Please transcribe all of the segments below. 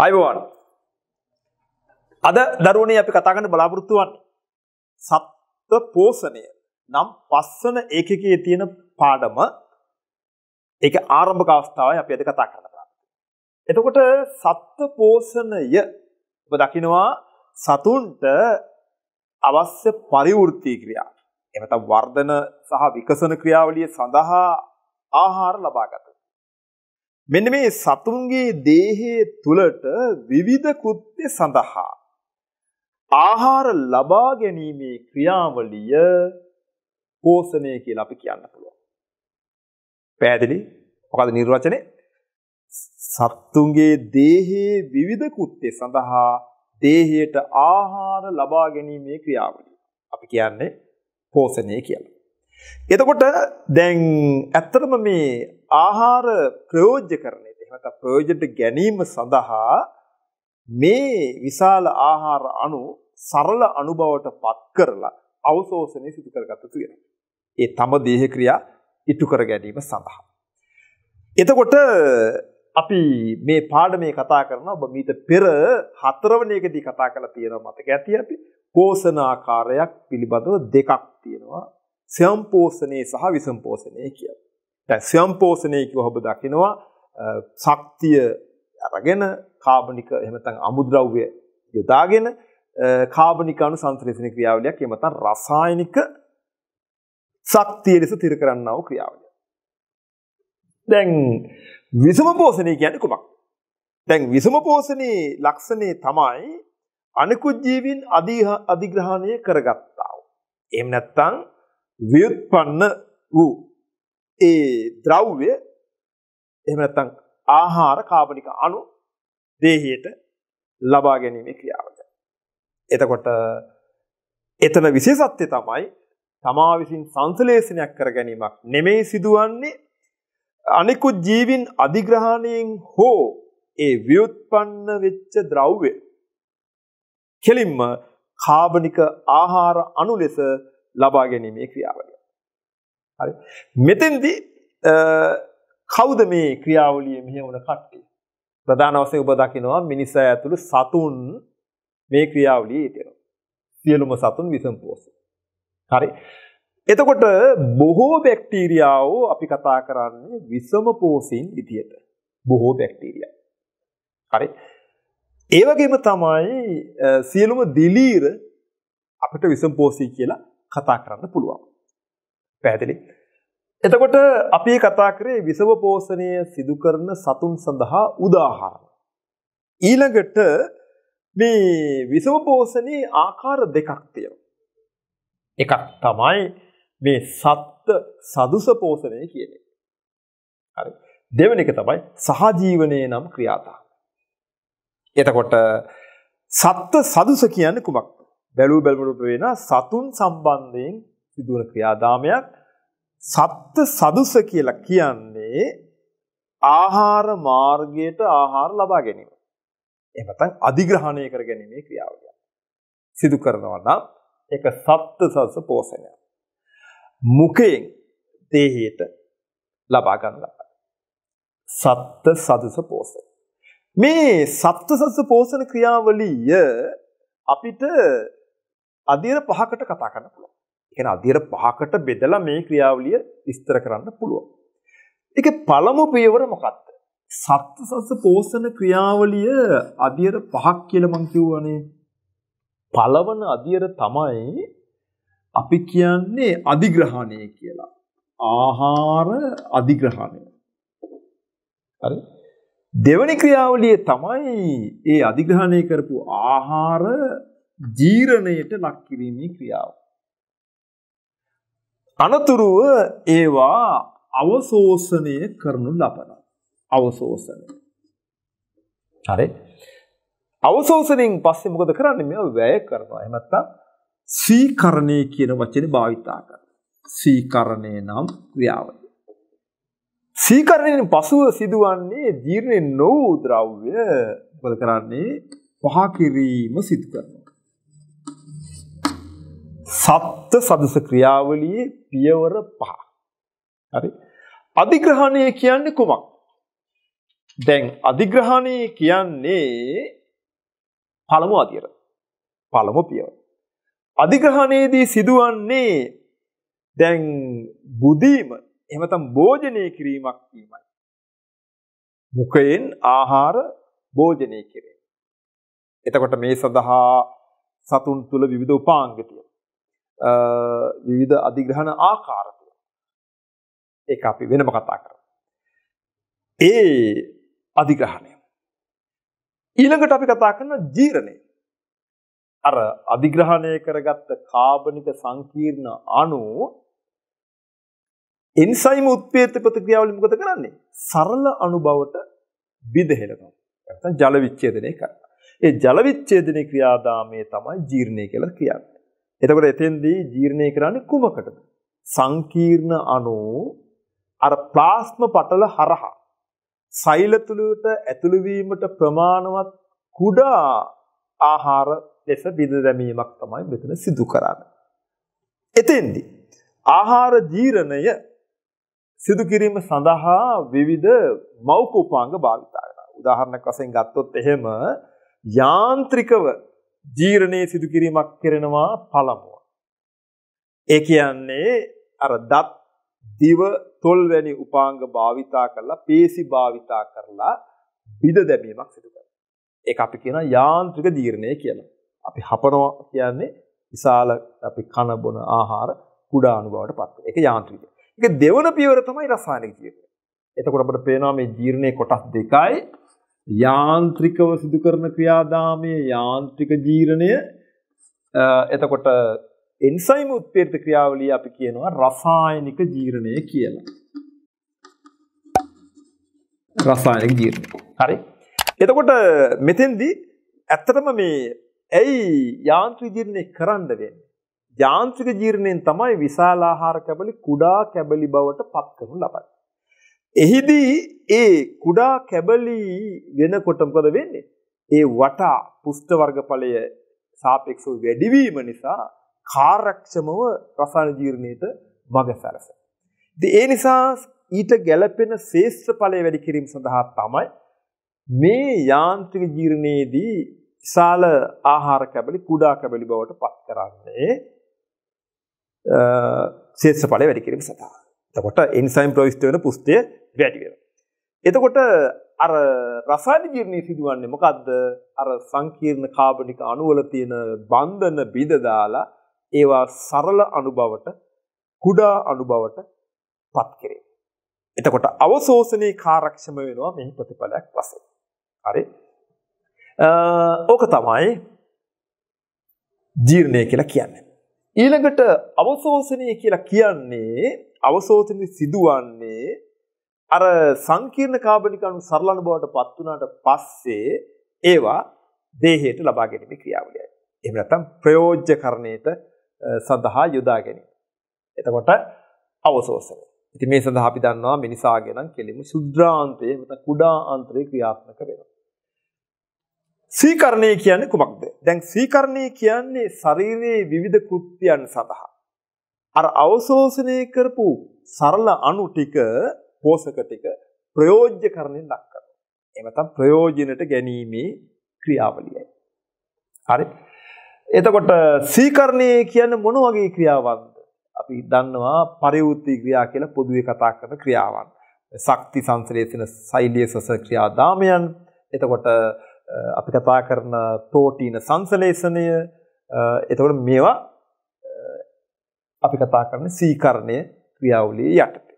අයිබෝන් අද දරුවනේ අපි කතාගන්න බලාපොරොත්තුවන් සත්ව පෝසණය නම් පස්සන ඒකකයේ තියෙන පාඩම ඒක ආරම්භක අවස්ථාවයි අපි අද කතා කරන්න බලාපොරොත්තු එතකොට සත්ව පෝෂණය ඔබ දකිනවා සතුන්ට අවශ්‍ය පරිවෘත්ති ක්‍රියා එමෙතන වර්ධන සහ විකසන ක්‍රියාවලිය සඳහා ආහාර ලබා ගන්න මෙන්න මේ සතුන්ගේ දේහයේ තුලට විවිධ කෘත්‍ය සඳහා ආහාර ලබා ගැනීමේ ක්‍රියාවලිය පෝෂණය කියලා අපි කියන්න පුළුවන්. පැහැදිලි? මොකද නිර්වචනේ? සත්තුන්ගේ දේහයේ විවිධ කෘත්‍ය සඳහා දේහයට ආහාර ලබා ගැනීමේ ක්‍රියාවලිය. අපි කියන්නේ පෝෂණය කියලා. එතකොට දැන් ඇත්තටම මේ ආහාර ප්‍රයෝජ්‍ය කරන එක එහෙම නැත්නම් ප්‍රයෝජනට ගැනීම සඳහා මේ විශාල ආහාර අණු සරල අනුභවයට පත් කරලා අවශෝෂණය සිදු කරගත යුතු වෙනවා. ඒ තම දේහ ක්‍රියා ඉටු කර ගැනීම සඳහා. එතකොට අපි මේ පාඩමේ කතා කරනවා ඔබ මීට පෙර හතරවන එකදී කතා කරලා තියෙනවා මතක ඇති අපි පෝෂණ ආකාරයක් පිළිබඳව දෙකක් තියෙනවා ස්වයංපෝෂණේ සහ විසම්පෝෂණේ කියලා. දැන් ස්වයංපෝෂණේ කියව ඔබ දකිනවා ශක්තිය අරගෙන කාබනික එහෙම නැත්නම් අමුද්‍රව්‍ය යොදාගෙන කාබනික අණු සංශ්ලේෂණ ක්‍රියාවලියක් එහෙම නැත්නම් රසායනික ශක්තිය ලෙස තිර කරන්නා වූ ක්‍රියාවලිය. දැන් විසම පෝෂණය කියන්නේ කොමක්? දැන් විසම පෝෂණයේ ලක්ෂණය තමයි අනිකුත් ජීවීන් අධිග්‍රහණය කරගත්තා. එහෙම නැත්නම් ව්‍යුත්පන්න වූ ඒ ද්‍රව්‍ය එහෙම නැත්නම් ආහාර කාබනික අණු දේහයට ලබා ගැනීමේ ක්‍රියාවද. එතකොට එතන විශේෂත්වය තමයි තමා විසින් සංසලේෂණයක් කර ගැනීමක් නෙමෙයි සිදුවන්නේ අනිකුත් ජීවින් අධිග්‍රහණයෙන් හෝ ඒ ව්‍යුත්පන්න වෙච්ච ද්‍රව්‍ය කෙලින්ම කාබනික ආහාර අණු ලෙස ලබා ගැනීමේ ක්‍රියාවලිය. හරි. මෙතෙන්දී කවුද මේ ක්‍රියාවලිය මෙහෙවන කට්ටිය? ප්‍රධාන වශයෙන් ඔබ දකිනවා මිනිස් අය ඇතුළු සතුන් මේ ක්‍රියාවලියේ යෙදෙනවා. සියලුම සතුන් විසම් පෝෂ. හරි. එතකොට බොහෝ බැක්ටීරියාව අපි කතා කරන්නේ විසම පෝෂින් විදියට. බොහෝ බැක්ටීරියා. හරි. ඒ වගේම තමයි සියලුම දිලීර අපිට විසම් පෝෂී කියලා කතා කරන්න පුළුවන්. පැහැදිලි. එතකොට අපි කතා කරේ විසව පෝෂණය සිදු කරන සතුන් සඳහා උදාහරණ. ඊළඟට මේ විසව පෝෂණයේ ආකාර දෙකක් තියෙනවා. එකක් තමයි මේ සත්ත්ව සදුස පෝෂණය කියන එක. හරි. දෙවෙනි එක තමයි සහජීවනයේ නම් ක්‍රියාදාම. එතකොට සත්ත්ව සදුස කියන්නේ කුමක්ද? බැලූ බැලමට වෙනවා සතුන් සම්බන්ධයෙන් සිදුවන ක්‍රියාදාමයක් සත්ත්‍ය සදුස කියලා කියන්නේ ආහාර මාර්ගයට ආහාර ලබා ගැනීම. එහෙම නැත්නම් අධිග්‍රහණය කර ගැනීමේ ක්‍රියාවලිය. සිදු කරනවා නම් ඒක සත්ත්‍ය සස පෝෂණය. මුඛයෙන් දේහයට ලබා ගන්නවා. සත්ත්‍ය සදුස පෝෂණය. මේ සත්ත්‍ය සස පෝෂණ ක්‍රියාවලිය අපිට අධීර පහකට කතා කරන්න පුළුවන්. ඒ කියන්නේ අධීර පහකට බෙදලා මේ ක්‍රියාවලිය විස්තර කරන්න පුළුවන්. ඒක පළමු පියවර මොකක්ද? සත්සස පෝෂණ ක්‍රියාවලිය අධීර පහක් කියලා මම කියවනේ. පළවන අධීර තමයි අපි කියන්නේ අධිග්‍රහණය කියලා. ආහාර අධිග්‍රහණය. හරි? දෙවැනි ක්‍රියාවලිය තමයි ඒ අධිග්‍රහණය කරපු ආහාර ජීරණයට ලක් කිරීමේ ක්‍රියාව. අනතුරුව ඒවා අවශෝෂණය කරනු ලබනවා. අවශෝෂණය. හරි. අවශෝෂණයෙන් පස්සේ මොකද කරන්නේ? මේවා වැය කරනවා. එහෙම නැත්නම් සීකරණය කියන වචනේ භාවිතා කරනවා. සීකරණය නම් ක්‍රියාවයි. සීකරණයෙන් පසුව සිදුවන්නේ ජීර්ණ නොවූ ද්‍රව්‍ය මොකද කරන්නේ? පහ කිරීම සිදු කරනවා. සත්ත්ව සදස ක්‍රියාවලියේ පියවර පහ. හරි. අධිග්‍රහණය කියන්නේ කුමක්? දැන් අධිග්‍රහණය කියන්නේ පළමු අධියර. පළමු පියවර. අධිග්‍රහණයේදී සිදුවන්නේ දැන් බුදීම එහෙම නැත්නම් භෝජනය කිරීමක් වීමයි. මුඛයෙන් ආහාර භෝජනය කිරීම. එතකොට මේ සඳහා සතුන් තුළ විවිධ උපාංග තියෙනවා. විවිධ අධිග්‍රහණ ආකාර ඒක අපි වෙනම කතා කරමු. ඒ අධිග්‍රහණය. ඊළඟට අපි කතා කරන ජීරණය. අර අධිග්‍රහණය කරගත්ත කාබනික සංකීර්ණ අණු එන්සයිම උත්පේත ප්‍රතික්‍රියාවලින් මොකද කරන්නේ? සරල අණු බවට බිදහෙලනවා. නැත්නම් ජල විච්ඡේදනය කරනවා. ඒ ජල විච්ඡේදනයේ ක්‍රියාදාමය තමයි ජීර්ණය කියලා කියන්නේ. එතකොට එතෙන්දී ජීර්ණය කරන්නේ කුමකටද? සංකීර්ණ අණු අර ප්ලාස්ම පටල හරහා සෛල තුලට ඇතුළු වීමට ප්‍රමාණවත් කුඩා ආහාර ලෙස බිඳ දැමීමක් තමයි මෙතන සිදු කරන්නේ. එතෙන්දී ආහාර ජීර්ණය සිදු කිරීම සඳහා විවිධ මෞක උපාංග භාවිතා කරනවා. උදාහරණයක් වශයෙන් ගත්තොත් එහෙම යාන්ත්‍රිකව ජීර්ණයේ සිදු කිරීමක් කරනවා පළමුව. ඒ කියන්නේ අර දත් දිව තොල් වැනි උපාංග භාවිතා කරලා පේශි භාවිතා කරලා බිඳ දැමීමක් සිදු කරනවා. ඒක අපි කියන යාන්ත්‍රික ජීර්ණය කියලා. අපි හපනවා කියන්නේ විශාල අපි කන බොන ආහාර කුඩා අණු බවට පත් වෙනවා. ඒක යාන්ත්‍රික. ඒක දෙවන පියවර තමයි රසායනික ජීර්ණය. එතකොට අපිට පේනවා මේ ජීර්ණයේ කොටස් දෙකයි යාන්ත්‍රිකව සිදු කරන ක්‍රියාදාමයේ යාන්ත්‍රික ජීරණය එතකොට එන්සයිම් උත්පීර්ත ක්‍රියාවලිය අපි කියනවා රසායනික ජීරණය කියලා. රසායනික ජීරණය. හරි. එතකොට මෙතෙන්දී ඇත්තටම මේ ඇයි යාන්ත්‍රික ජීර්ණය කරන්න වෙන්නේ? යාන්ත්‍රික ජීර්ණයෙන් තමයි විශාල ආහාර කැබලි කුඩා කැබලි බවට පත් කරනු ලබන්නේ. එහිදී ඒ කුඩා කැබලි වෙනකොට මොකද වෙන්නේ? ඒ වටා පුෂ්ඨ වර්ගඵලය සාපේක්ෂව වැඩිවීම නිසා කාර්යක්ෂමව රසායන ජීර්ණයට මඟ සැලසෙනවා. ඉතින් ඒ නිසා ඊට ගැළපෙන ශේෂ්ත්‍ර ඵලය වැඩි කිරීම සඳහා තමයි මේ යාන්ත්‍රික ජීර්ණයේදී විශාල ආහාර කැබලි කුඩා කැබලි බවට පත් කරන්නේ ශේෂ්ත්‍ර ඵලය වැඩි කිරීම සඳහා. එතකොට එන්සයිම් ප්‍රවිෂ්ඨ වෙන පුෂ්ඨය වැඩිවෙන. එතකොට අර රසායන ජීර්ණය සිදුවන්නේ මොකද්ද? අර සංකීර්ණ කාබනික අණුවල තියෙන බන්ධන බිඳ දාලා ඒවා සරල අනුභවට කුඩා අනුභවට පත් කෙරේ. එතකොට අවශෝෂණේ කාර්යක්ෂම වෙනවා මේ ප්‍රතිඵලයක් වශයෙන්. හරි? ඕක තමයි ජීර්ණය කියලා කියන්නේ. ඊළඟට අවශෝෂණය කියලා කියන්නේ අවශෝෂණය සිදුවන්නේ අර සංකීර්ණ කාබනික අණු සරල අණු බවට පත් වුණාට පස්සේ ඒවා දේහයට ලබා ගැනීමේ ක්‍රියාවලියයි. එහෙම නැත්නම් ප්‍රයෝජ්‍යකරණයට සඳහා යොදා ගැනීම. එතකොට අවශෝෂණය. ඉතින් මේ සඳහා අපි දන්නවා මිනිසාගේ නම් කෙලිම සුද්‍රාන්තයේ නැත්නම් කුඩා ආන්තරේ ක්‍රියාත්මක වෙනවා. සීකරණය කියන්නේ කුමක්ද? දැන් සීකරණය කියන්නේ ශරීරයේ විවිධ කෘත්‍යයන් සඳහා අර අවශෝෂණය කරපු සරල අණු ටික පෝෂක ටික ප්‍රයෝජ්‍යකරණයෙන් දක්වනවා. එමෙතන ප්‍රයෝජනට ගැනීමේ ක්‍රියාවලියයි. හරි. එතකොට සීකරණයේ කියන්නේ මොන වගේ ක්‍රියාවන්ද? අපි දන්නවා පරිවෘත්ති ක්‍රියා කියලා පොදුවේ කතා කරන ක්‍රියාවන්. ශක්ති සංශ්ලේෂණ සෛලියසස ක්‍රියාදාමයන්. එතකොට අපි කතා කරන ප්‍රෝටීන සංශ්ලේෂණය එතකොට මේවා අපි කතා කරන සීකරණයේ ක්‍රියාවලිය යටතේ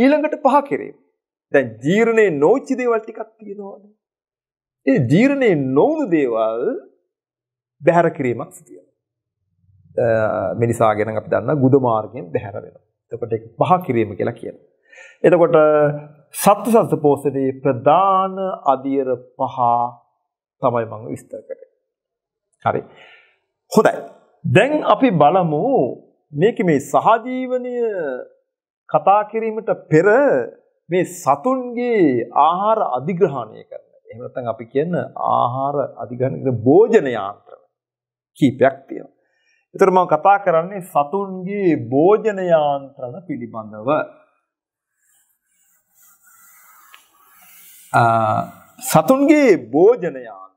ඊළඟට පහ කිරීම. දැන් ජීර්ණේ නොවිච්ච දේවල් ටිකක් තියෙනවානේ. ඒ ජීර්ණේ නොවුණු දේවල් බැහැර කිරීමක් සිදු වෙනවා. මිනිසාගෙන අපි දන්නා ගුද මාර්ගයෙන් බැහැර වෙනවා. එතකොට ඒක පහ කිරීම කියලා කියනවා. එතකොට සත්තු සංස පෝෂණයේ ප්‍රධාන අදියර පහ තමයි මම විස්තර කරන්නේ. හරි. හොඳයි. දැන් අපි බලමු මේක මේ සහජීවනය කතා කිරීමට පෙර මේ සතුන්ගේ ආහාර අධිග්‍රහණය කරන. එහෙම නැත්නම් අපි කියන ආහාර අධිග්‍රහණය කරන භෝජන යාන්ත්‍රණ කීපයක් තියෙනවා. ඒතර මම කතා කරන්නේ සතුන්ගේ භෝජන යාන්ත්‍රණ පිළිබඳව. සතුන්ගේ භෝජන යාන්ත්‍රණ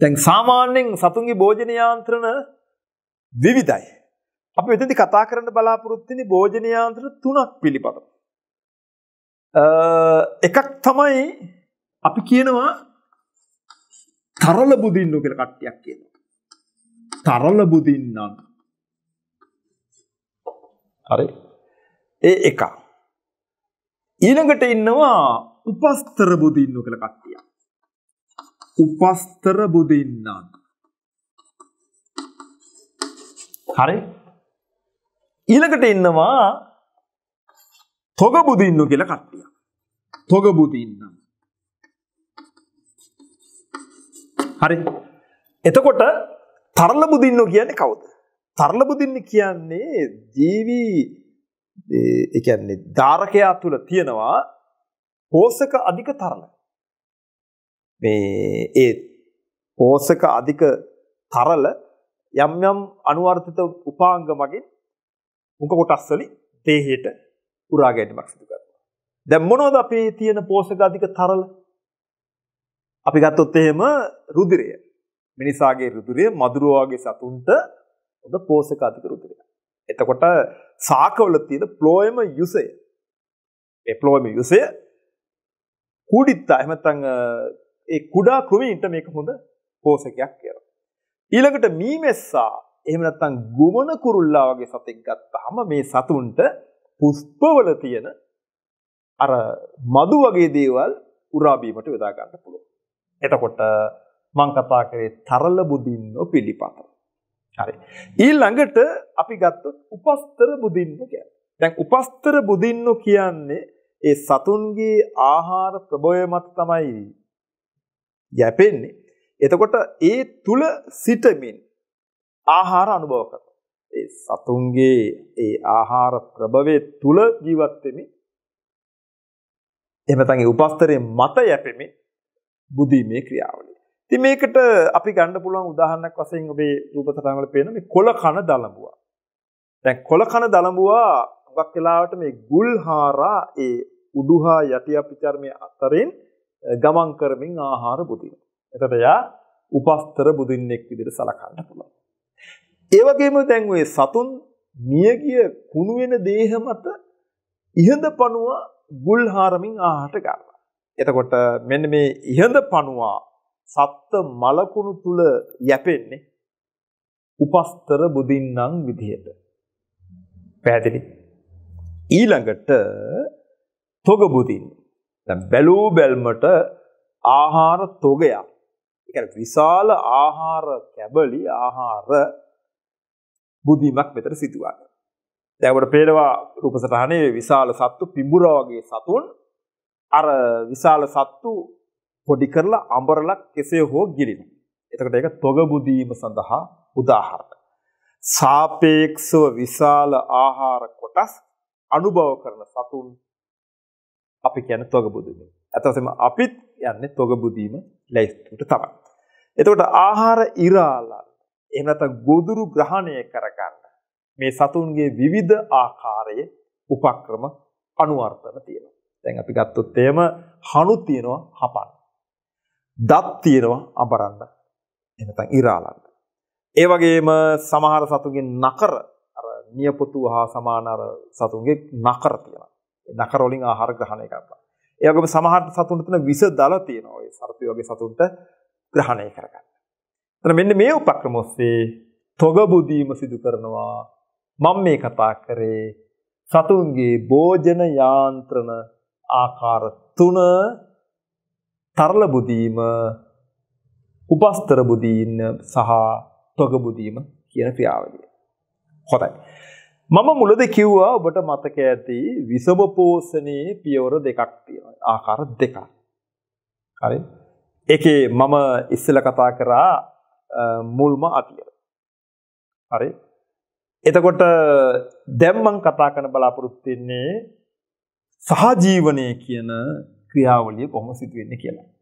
දැන් සාමාන්‍යයෙන් සතුන්ගේ භෝජන යාන්ත්‍රණ විවිධයි. අපි මෙතනදී කතා කරන්න බලාපොරොත්තු වෙන්නේ භෝජන යාන්ත්‍රණ තුනක් පිළිබඳව. එකක් තමයි අපි කියනවා තරල බුදින්නෝ කියලා කට්ටියක් කියනවා. තරල බුදින්නන්. හරි. ඒ එක. ඊළඟට ඉන්නවා උපස්තර බුදින්නෝ කියලා කට්ටියක්. උපස්තර බුදින්නක් හරි ඊළඟට ඉන්නවා තොග බුදින්නු කියලා කට්ටිය. තොග බුදින්නම්. හරි. එතකොට තරල බුදින්නෝ කියන්නේ කවුද? තරල බුදින්න කියන්නේ ජීවි ඒ කියන්නේ ධාරකයා තුල තියෙනවා පෝෂක අධික තරල. මේ ඒ පෝෂක අධික තරල යම් යම් අනුවර්තිත උපාංග මගින් මුඛ කොටස් වලින් දේහයට පුරා ගැනීමක් සිදු කරනවා. දැන් මොනවද අපේ තියෙන පෝෂක අධික තරල? අපි ගත්තොත් එහෙම රුධිරය. මිනිසාගේ රුධිරය මදුරු වගේ සතුන්ට හොඳ පෝෂක අධික රුධිරයක්. එතකොට සාකවල තියෙන ප්ලෝයම යුසය. ඒ ප්ලෝයම යුසය කුඩිත්තා එහෙම නැත්නම් ඒ කුඩා කෘමීන්ට මේක හොඳ පෝසකයක් කියලා. ඊළඟට මීමැස්සා එහෙම නැත්නම් ගුමන කුරුල්ලා වගේ සතෙක් ගත්තාම මේ සතුන්ට පුෂ්පවල තියෙන අර මදු වගේ දේවල් උරා බීමට යොදා ගන්න පුළුවන්. එතකොට මම කතා කරේ තරල බුදින්න පිළිපත. හරි. ඊළඟට අපි ගත්තොත් උපස්තර බුදින්න කියන්නේ. දැන් උපස්තර බුදින්න කියන්නේ ඒ සතුන්ගේ ආහාර ප්‍රබෝය මත තමයි යැපෙන්නේ. එතකොට ඒ තුල සිටමින් ආහාර අනුභව කරනවා. ඒ සතුන්ගේ ඒ ආහාර ප්‍රභවයේ තුල ජීවත් වෙමින් එහෙම නැත්නම් ඒ උපස්තරේ මත යැපෙමින් බුදීමේ ක්‍රියාවලිය. ඉතින් මේකට අපි ගන්න පුළුවන් උදාහරණයක් වශයෙන් ඔබේ රූපතරංග වල පේන මේ කොළ කන දලඹුවා. දැන් කොළ කන දලඹුවා හුඟක් වෙලාවට මේ ගුල්හාරා ඒ උඩුහා යටි අපිචර්මයේ අතරින් ගමන් කරමින් ආහාර බුදිනවා. එතකොට යා උපස්තර බුදින්නෙක් විදිහට සලකන්න පුළුවන්. ඒ වගේම දැන් ওই සතුන් නියගිය කුණු වෙන දේහ මත ඉහඳ පණුව ගුල් හාරමින් ආහාරට ගන්නවා. එතකොට මෙන්න මේ ඉහඳ පණුවා සත්ත මලකුණු තුල යැපෙන්නේ උපස්තර බුදින්නම් විදිහට. පැහැදිලි. ඊළඟට තොග බුදින්නේ දැන් බැලූ බැල්මට ආහාර තොගයක්. ඒ කියන්නේ විශාල ආහාර කැබලි ආහාර බුදිමක් මෙතන සිදුවන. දැන් අපට පේනවා රූපසටහනේ විශාල සත්තු පිඹුරා වගේ සතුන් අර විශාල සත්තු පොඩි කරලා අඹරලා කෙසේ හෝ ගිරිනවා. එතකොට ඒක තොග බුදීම සඳහා උදාහරණ. සාපේක්ෂව විශාල ආහාර කොටස් අනුභව කරන සතුන් අපි කියන්නේ තොගබුදීම. අතවසම අපිත් යන්නේ තොගබුදීම ලැයිස්තුට තමයි. එතකොට ආහාර ඉරාලා එහෙම නැත්නම් ගොදුරු ග්‍රහණය කරගන්න මේ සතුන්ගේ විවිධ ආකාරයේ උපක්‍රම අනුවර්තන තියෙනවා. දැන් අපි ගත්තොත් එහෙම හණු තියෙනවා හපන්න. දත් තියෙනවා අඹරන්න. එහෙම නැත්නම් ඉරාලන්න. ඒ වගේම සමහර සතුන්ගේ නකර අර නියපොතු හා සමාන අර සතුන්ගේ නකර තියෙනවා. නකර වලින් ආහාර ග්‍රහණය කරනවා. ඒ වගේම සමහර සතුන් තුන විස දල තියෙනවා. ඒ සර්පිය වගේ සතුන්ට ග්‍රහණය කරගන්න. එතන මෙන්න මේ උපක්‍රම ඔස්සේ තොග බුදීම සිදු කරනවා. මම මේ කතා කරේ සතුන්ගේ භෝජන යාන්ත්‍රණ ආකාර තුන තරල බුදීම උපස්තර බුදීන සහ තොග බුදීම කියන ක්‍රියාවලිය. හොඳයි. මම මුලද කිව්වා ඔබට මතක ඇති විසම පෝෂණයේ පියවර දෙකක් තියෙනවා. ආකාර දෙකක්. හරි? ඒකේ මම ඉස්සෙල්ලා කතා කරා මුල්ම අතිය. හරි? එතකොට දැන් මම කතා කරන්න බලාපොරොත්තු වෙන්නේ සහජීවනයේ කියන ක්‍රියාවලිය කොහොම සිදු වෙන්නේ කියලා.